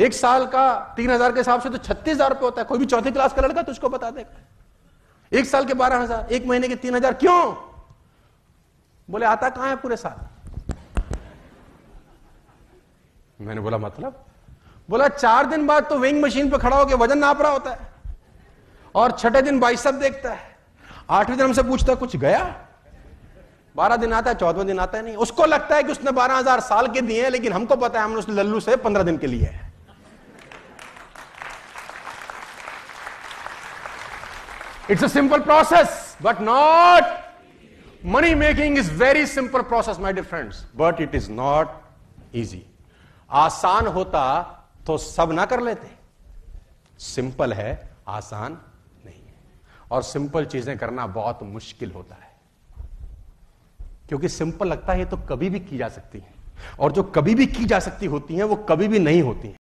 एक साल का तीन हजार के हिसाब से तो छत्तीस हजार रुपये होता है कोई भी चौथी क्लास का लड़का तुझको तो बता देगा एक साल के बारह हजार एक महीने के तीन हजार क्यों बोले आता कहां है पूरे साल मैंने बोला मतलब बोला चार दिन बाद तो वेइंग मशीन पर खड़ा होकर वजन नाप रहा होता है और छठे दिन बाइसअप देखता है आठवें दिन हमसे पूछता है कुछ गया बारह दिन आता है चौदवा दिन आता है नहीं उसको लगता है कि उसने बारह हजार साल के दिए हैं लेकिन हमको पता है हमने उस लल्लू से पंद्रह दिन के लिए है it's a simple process but not money making is very simple process my dear friends but it is not easy आसान होता तो सब ना कर लेते सिंपल है आसान नहीं है और सिंपल चीजें करना बहुत मुश्किल होता है क्योंकि सिंपल लगता है तो कभी भी की जा सकती है और जो कभी भी की जा सकती होती है वो कभी भी नहीं होती है